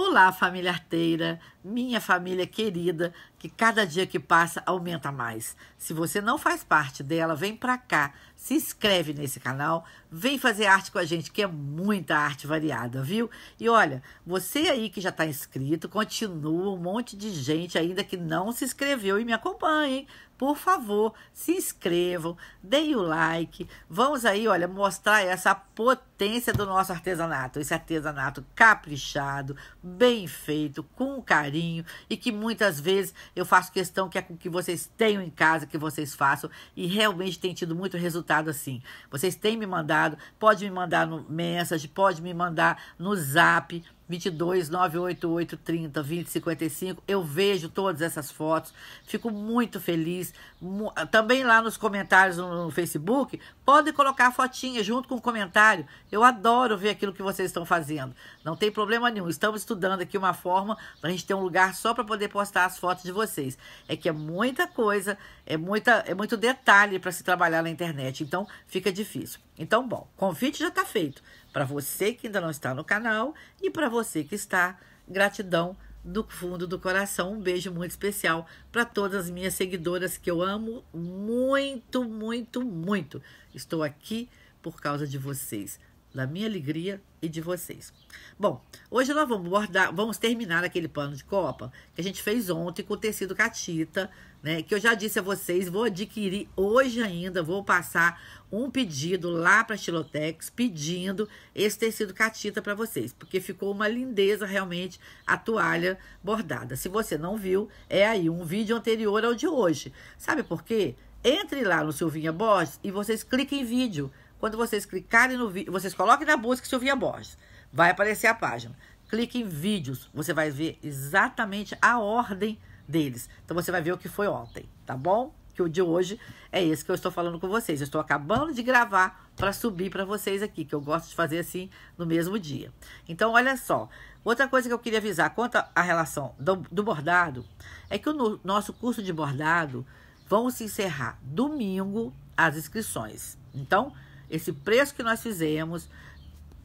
Olá, família arteira, minha família querida, que cada dia que passa aumenta mais. Se você não faz parte dela, vem para cá, se inscreve nesse canal, vem fazer arte com a gente, que é muita arte variada, viu? E olha, você aí que já está inscrito, continua um monte de gente ainda que não se inscreveu e me acompanha, hein? por favor, se inscrevam, deem o like. Vamos aí, olha, mostrar essa potência do nosso artesanato. Esse artesanato caprichado, bem feito, com carinho e que muitas vezes eu faço questão que é com que vocês tenham em casa, que vocês façam e realmente tem tido muito resultado assim. Vocês têm me mandado, pode me mandar no message, pode me mandar no zap 22 988 30 20 55. Eu vejo todas essas fotos, fico muito feliz. Ah, também lá nos comentários no Facebook, podem colocar a fotinha junto com o comentário. Eu adoro ver aquilo que vocês estão fazendo. Não tem problema nenhum. Estamos estudando aqui uma forma para a gente ter um lugar só para poder postar as fotos de vocês. É que é muita coisa, é, muita, é muito detalhe para se trabalhar na internet. Então, fica difícil. Então, bom, convite já está feito. Para você que ainda não está no canal e para você que está, gratidão do fundo do coração. Um beijo muito especial para todas as minhas seguidoras que eu amo muito, muito, muito. Estou aqui por causa de vocês da minha alegria e de vocês. Bom, hoje nós vamos bordar, vamos terminar aquele pano de copa que a gente fez ontem com o tecido catita, né? Que eu já disse a vocês, vou adquirir hoje ainda, vou passar um pedido lá para Estilotex pedindo esse tecido catita para vocês, porque ficou uma lindeza realmente a toalha bordada. Se você não viu, é aí um vídeo anterior ao de hoje. Sabe por quê? Entre lá no Silvinha Borges e vocês cliquem em vídeo quando vocês clicarem no vídeo, vocês coloquem na busca Silvia Borges. Vai aparecer a página. Clique em vídeos, você vai ver exatamente a ordem deles. Então você vai ver o que foi ontem, tá bom? Que o de hoje é esse que eu estou falando com vocês. Eu estou acabando de gravar para subir para vocês aqui, que eu gosto de fazer assim no mesmo dia. Então, olha só. Outra coisa que eu queria avisar quanto à relação do, do bordado é que o no, nosso curso de bordado vão se encerrar domingo as inscrições. Então, esse preço que nós fizemos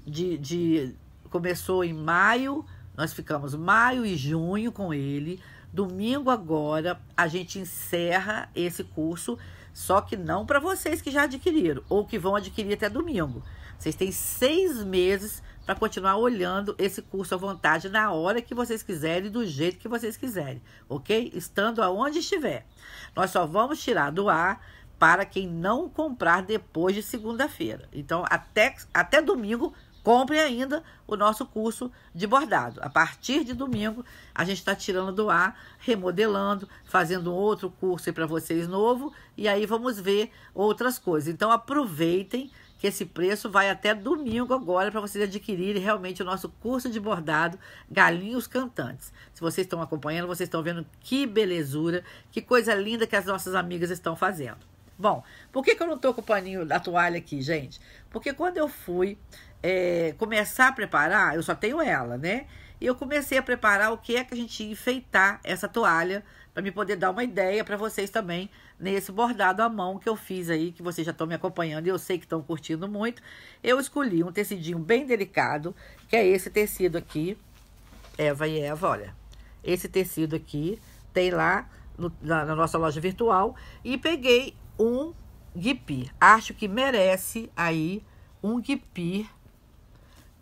de, de começou em maio, nós ficamos maio e junho com ele. Domingo agora a gente encerra esse curso, só que não para vocês que já adquiriram ou que vão adquirir até domingo. Vocês têm seis meses para continuar olhando esse curso à vontade na hora que vocês quiserem, do jeito que vocês quiserem, ok? Estando aonde estiver. Nós só vamos tirar do ar para quem não comprar depois de segunda-feira. Então, até, até domingo, compre ainda o nosso curso de bordado. A partir de domingo, a gente está tirando do ar, remodelando, fazendo outro curso para vocês novo, e aí vamos ver outras coisas. Então, aproveitem que esse preço vai até domingo agora para vocês adquirirem realmente o nosso curso de bordado Galinhos Cantantes. Se vocês estão acompanhando, vocês estão vendo que belezura, que coisa linda que as nossas amigas estão fazendo. Bom, por que, que eu não estou com o paninho da toalha aqui, gente? Porque quando eu fui é, começar a preparar, eu só tenho ela, né? E eu comecei a preparar o que é que a gente ia enfeitar essa toalha, para me poder dar uma ideia para vocês também nesse bordado à mão que eu fiz aí, que vocês já estão me acompanhando e eu sei que estão curtindo muito. Eu escolhi um tecidinho bem delicado, que é esse tecido aqui. Eva e Eva, olha. Esse tecido aqui tem lá no, na, na, nossa loja virtual e peguei um guipir. Acho que merece aí um guipir,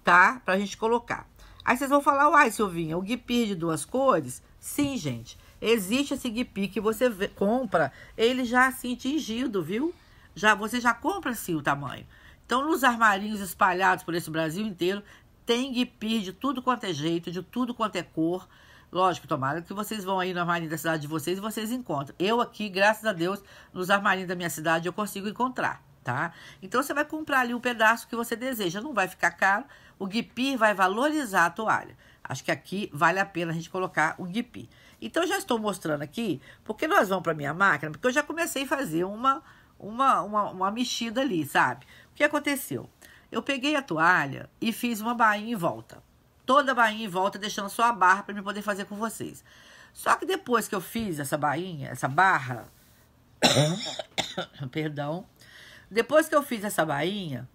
tá? Pra gente colocar. Aí vocês vão falar, uai, Silvinha, o guipir de duas cores? Sim, gente. Existe esse guipir que você vê, compra, ele já assim tingido, viu? Já, você já compra assim o tamanho. Então, nos armarinhos espalhados por esse Brasil inteiro, tem guipir de tudo quanto é jeito, de tudo quanto é cor. Lógico, tomara que vocês vão aí no armarinho da cidade de vocês e vocês encontram. Eu aqui, graças a Deus, nos armarinhos da minha cidade eu consigo encontrar, tá? Então você vai comprar ali o pedaço que você deseja, não vai ficar caro. O guipir vai valorizar a toalha. Acho que aqui vale a pena a gente colocar o guipir. Então já estou mostrando aqui, porque nós vamos para minha máquina, porque eu já comecei a fazer uma uma, uma, uma mexida ali, sabe? O que aconteceu? Eu peguei a toalha e fiz uma bainha em volta toda a bainha em volta, deixando só a barra para eu poder fazer com vocês. Só que depois que eu fiz essa bainha, essa barra, perdão, depois que eu fiz essa bainha,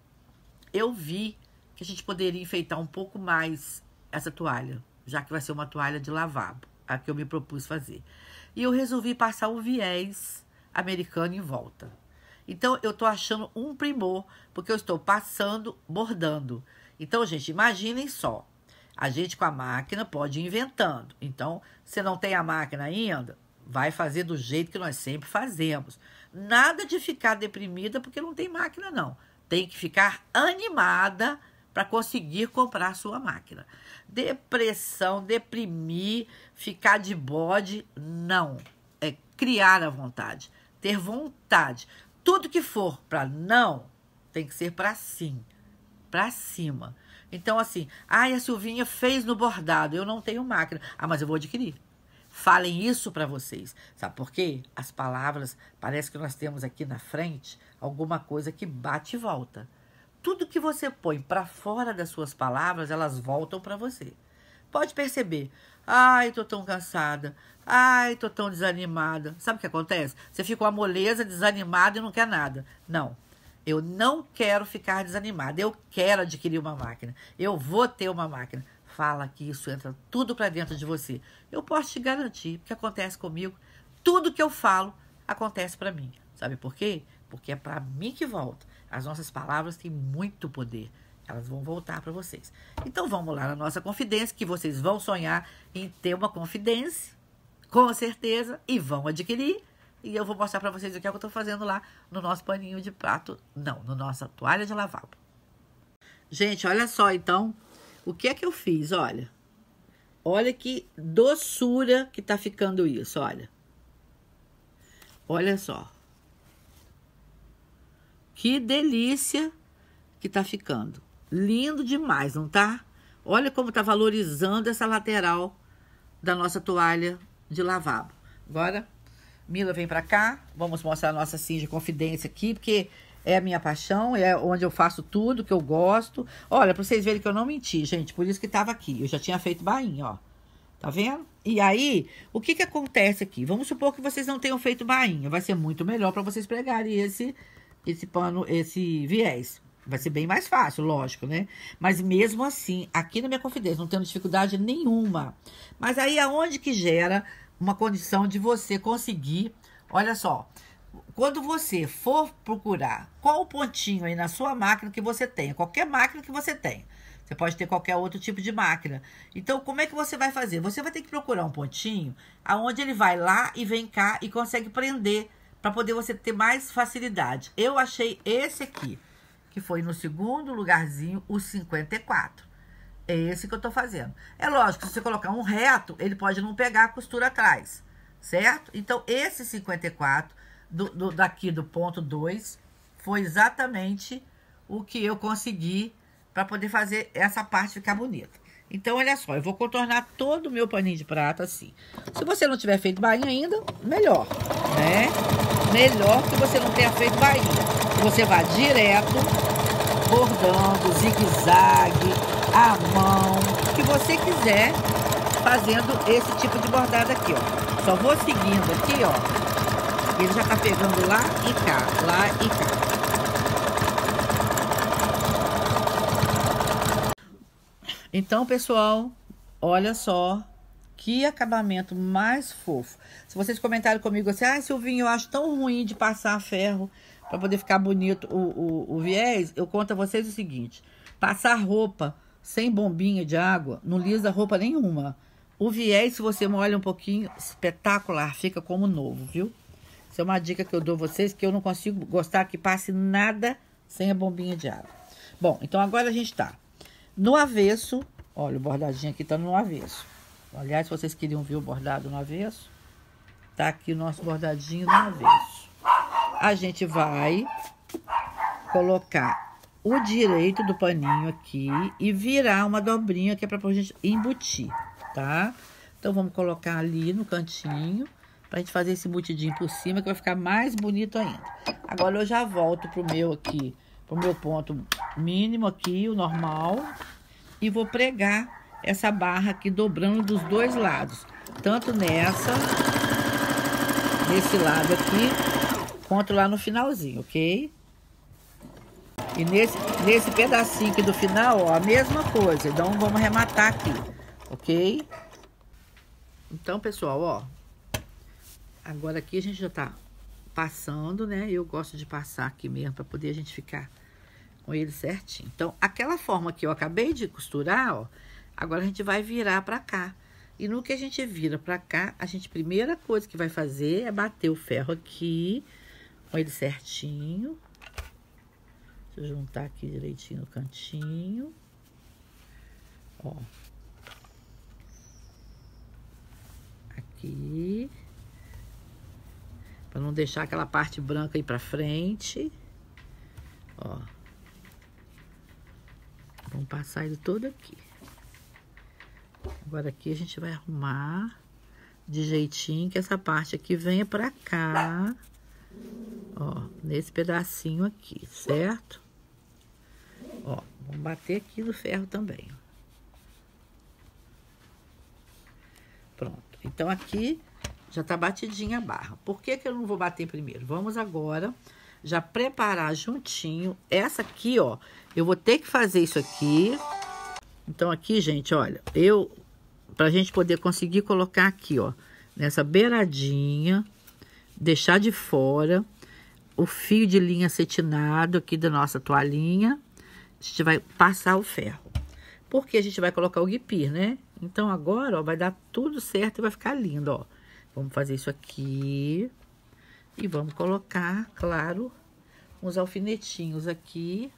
eu vi que a gente poderia enfeitar um pouco mais essa toalha, já que vai ser uma toalha de lavabo, a que eu me propus fazer. E eu resolvi passar o viés americano em volta. Então, eu estou achando um primor, porque eu estou passando, bordando. Então, gente, imaginem só. A gente com a máquina pode ir inventando. Então, se não tem a máquina ainda, vai fazer do jeito que nós sempre fazemos. Nada de ficar deprimida porque não tem máquina, não. Tem que ficar animada para conseguir comprar sua máquina. Depressão, deprimir, ficar de bode, não. É criar a vontade, ter vontade. Tudo que for para não, tem que ser para sim, para cima. Então, assim, ai, ah, a Silvinha fez no bordado, eu não tenho máquina. Ah, mas eu vou adquirir. Falem isso para vocês. Sabe por quê? As palavras, parece que nós temos aqui na frente alguma coisa que bate e volta. Tudo que você põe para fora das suas palavras, elas voltam para você. Pode perceber. Ai, tô tão cansada. Ai, tô tão desanimada. Sabe o que acontece? Você fica uma moleza, desanimada e não quer nada. Não. Eu não quero ficar desanimada. Eu quero adquirir uma máquina. Eu vou ter uma máquina. Fala que isso entra tudo para dentro de você. Eu posso te garantir que acontece comigo. Tudo que eu falo acontece para mim. Sabe por quê? Porque é para mim que volta. As nossas palavras têm muito poder. Elas vão voltar para vocês. Então vamos lá na nossa confidência, que vocês vão sonhar em ter uma confidência, com certeza, e vão adquirir e eu vou mostrar para vocês o que é que eu estou fazendo lá no nosso paninho de prato, não, no nossa toalha de lavabo. Gente, olha só então o que é que eu fiz, olha. Olha que doçura que tá ficando isso, olha. Olha só. Que delícia que tá ficando. Lindo demais, não tá? Olha como tá valorizando essa lateral da nossa toalha de lavabo. Agora Mila, vem para cá, vamos mostrar a nossa de Confidência aqui, porque é a minha paixão, é onde eu faço tudo que eu gosto. Olha, para vocês verem que eu não menti, gente, por isso que estava aqui. Eu já tinha feito bainha, ó. Tá vendo? E aí, o que que acontece aqui? Vamos supor que vocês não tenham feito bainha, vai ser muito melhor para vocês pregarem esse esse pano, esse viés. Vai ser bem mais fácil, lógico, né? Mas mesmo assim, aqui na minha confidência, não tendo dificuldade nenhuma. Mas aí aonde que gera uma condição de você conseguir. Olha só, quando você for procurar qual o pontinho aí na sua máquina que você tem, qualquer máquina que você tem, você pode ter qualquer outro tipo de máquina. Então, como é que você vai fazer? Você vai ter que procurar um pontinho aonde ele vai lá e vem cá e consegue prender para poder você ter mais facilidade. Eu achei esse aqui, que foi no segundo lugarzinho, o 54. É esse que eu tô fazendo. É lógico, se você colocar um reto, ele pode não pegar a costura atrás, certo? Então, esse 54 do, do, daqui do ponto 2 foi exatamente o que eu consegui para poder fazer essa parte ficar bonita. Então, olha só, eu vou contornar todo o meu paninho de prata assim. Se você não tiver feito bainha ainda, melhor, né? Melhor que você não tenha feito bainha. Você vai direto, bordando, zigue-zague, à mão, que você quiser, fazendo esse tipo de bordado aqui, ó. Só vou seguindo aqui, ó. Ele já tá pegando lá e cá, lá e cá. Então, pessoal, olha só que acabamento mais fofo. Se vocês comentaram comigo assim, ah, Silvinho, eu acho tão ruim de passar ferro para poder ficar bonito o, o, o viés, eu conto a vocês o seguinte: passar roupa sem bombinha de água, não lisa roupa nenhuma. O viés, se você molha um pouquinho, espetacular, fica como novo, viu? Isso é uma dica que eu dou a vocês, que eu não consigo gostar que passe nada sem a bombinha de água. Bom, então agora a gente tá no avesso. Olha, o bordadinho aqui tá no avesso. Aliás, se vocês queriam ver o bordado no avesso, tá aqui o nosso bordadinho no avesso. A gente vai colocar o direito do paninho aqui e virar uma dobrinha que é para a gente embutir, tá? Então, vamos colocar ali no cantinho para a gente fazer esse embutidinho por cima, que vai ficar mais bonito ainda. Agora, eu já volto pro meu aqui, pro meu ponto mínimo aqui, o normal, e vou pregar essa barra aqui dobrando dos dois lados, tanto nessa, desse lado aqui, quanto lá no finalzinho, ok? E nesse, nesse pedacinho aqui do final, ó, a mesma coisa. Então, vamos rematar aqui, ok? Então, pessoal, ó. Agora aqui a gente já tá passando, né? Eu gosto de passar aqui mesmo para poder a gente ficar com ele certinho. Então, aquela forma que eu acabei de costurar, ó, agora a gente vai virar para cá. E no que a gente vira para cá, a gente primeira coisa que vai fazer é bater o ferro aqui com ele certinho Deixa eu juntar aqui direitinho no cantinho. Ó. Aqui. Pra não deixar aquela parte branca aí pra frente. Ó. Vamos passar ele todo aqui. Agora aqui a gente vai arrumar de jeitinho que essa parte aqui venha pra cá. Ó, nesse pedacinho aqui, certo? Ó, vamos bater aqui no ferro também. Pronto. Então, aqui já tá batidinha a barra. Por que que eu não vou bater primeiro? Vamos agora já preparar juntinho. Essa aqui, ó, eu vou ter que fazer isso aqui. Então, aqui, gente, olha, eu... Pra gente poder conseguir colocar aqui, ó, nessa beiradinha, deixar de fora o fio de linha acetinado aqui da nossa toalhinha a gente vai passar o ferro. Porque a gente vai colocar o guipir, né? Então, agora, ó, vai dar tudo certo e vai ficar lindo, ó. Vamos fazer isso aqui. E vamos colocar, claro, uns alfinetinhos aqui.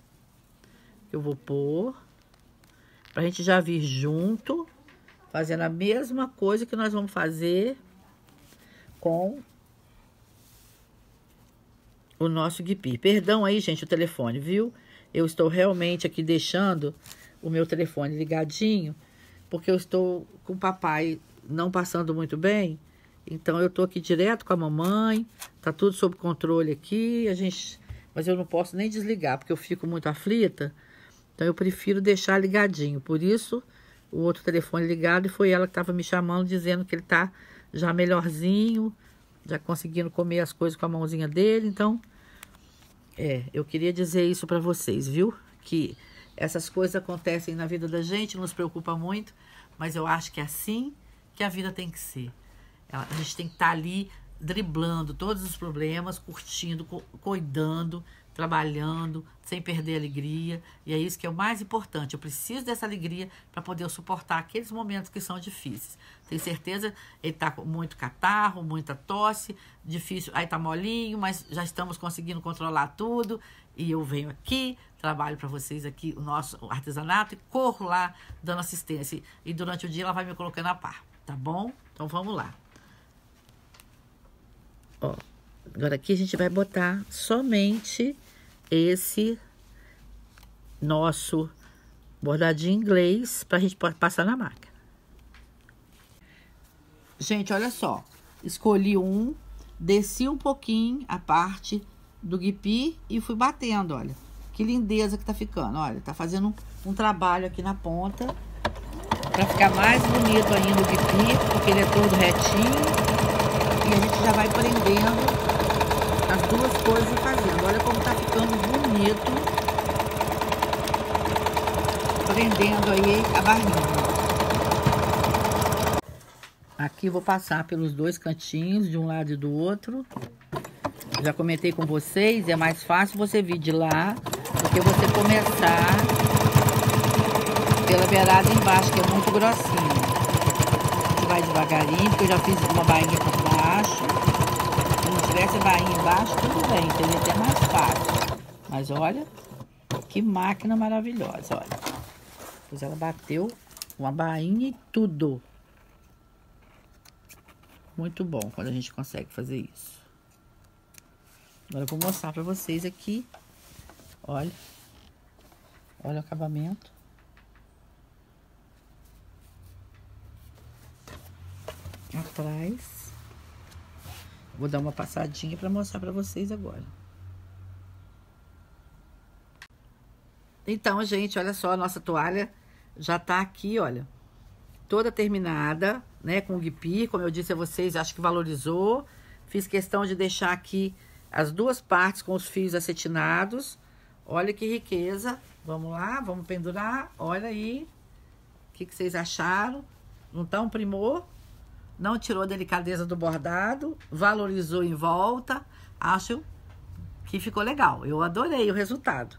Eu vou pôr. Pra gente já vir junto, fazendo a mesma coisa que nós vamos fazer com o nosso guipi. Perdão aí, gente, o telefone, viu? Eu estou realmente aqui deixando o meu telefone ligadinho, porque eu estou com o papai não passando muito bem. Então eu estou aqui direto com a mamãe, tá tudo sob controle aqui, a gente, mas eu não posso nem desligar porque eu fico muito aflita. Então eu prefiro deixar ligadinho. Por isso o outro telefone ligado e foi ela que estava me chamando dizendo que ele tá já melhorzinho, já conseguindo comer as coisas com a mãozinha dele. Então é, eu queria dizer isso para vocês, viu? Que essas coisas acontecem na vida da gente, nos preocupa muito, mas eu acho que é assim que a vida tem que ser. É, a gente tem que estar tá ali driblando todos os problemas, curtindo, cuidando, trabalhando, sem perder a alegria. E é isso que é o mais importante. Eu preciso dessa alegria para poder suportar aqueles momentos que são difíceis. Tenho certeza, ele está com muito catarro, muita tosse, difícil. Aí está molinho, mas já estamos conseguindo controlar tudo. E eu venho aqui, trabalho para vocês aqui o nosso artesanato e corro lá dando assistência. E durante o dia ela vai me colocando a par, tá bom? Então vamos lá. Ó, agora aqui a gente vai botar somente esse nosso bordadinho inglês para a gente passar na máquina. Gente, olha só. Escolhi um, desci um pouquinho a parte do guipi e fui batendo, olha. Que lindeza que tá ficando, olha. Tá fazendo um, trabalho aqui na ponta para ficar mais bonito ainda o guipi, porque ele é todo retinho. E a gente já vai prendendo as duas coisas e fazendo. Olha como bonito, prendendo aí a barrinha. Aqui vou passar pelos dois cantinhos, de um lado e do outro. Já comentei com vocês, é mais fácil você vir de lá do que você começar pela beirada embaixo, que é muito grossinha. A gente vai devagarinho, porque eu já fiz uma bainha por baixo. Se não tivesse a embaixo, tudo bem, seria até mais fácil. Mas olha que máquina maravilhosa, olha. Pois ela bateu uma bainha e tudo. Muito bom quando a gente consegue fazer isso. Agora eu vou mostrar pra vocês aqui. Olha. Olha o acabamento. Atrás. Vou dar uma passadinha pra mostrar pra vocês agora. Então, gente, olha só, a nossa toalha já tá aqui, olha, toda terminada, né, com guipir, como eu disse a vocês, acho que valorizou. Fiz questão de deixar aqui as duas partes com os fios acetinados. Olha que riqueza. Vamos lá, vamos pendurar. Olha aí. O que, que vocês acharam? Não tá um primor? Não tirou a delicadeza do bordado, valorizou em volta. Acho que ficou legal. Eu adorei o resultado.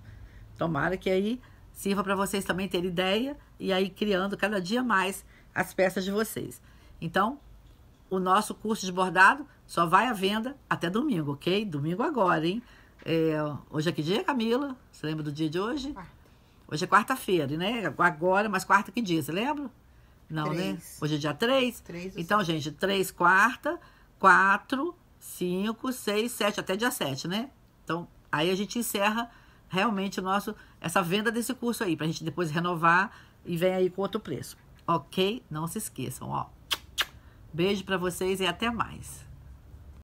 Tomara que aí sirva para vocês também terem ideia e aí criando cada dia mais as peças de vocês. Então, o nosso curso de bordado só vai à venda até domingo, ok? Domingo agora, hein? É, hoje é que dia, Camila? Você lembra do dia de hoje? Quarta. Hoje é quarta-feira, né? Agora, mas quarta que dia? Você lembra? Não, né? três. né? Hoje é dia 3. Então, cinco. gente, 3, quarta, 4, 5, 6, 7, até dia 7, né? Então, aí a gente encerra realmente o nosso essa venda desse curso aí, para a gente depois renovar e vem aí com outro preço. OK? Não se esqueçam, ó. Beijo para vocês e até mais.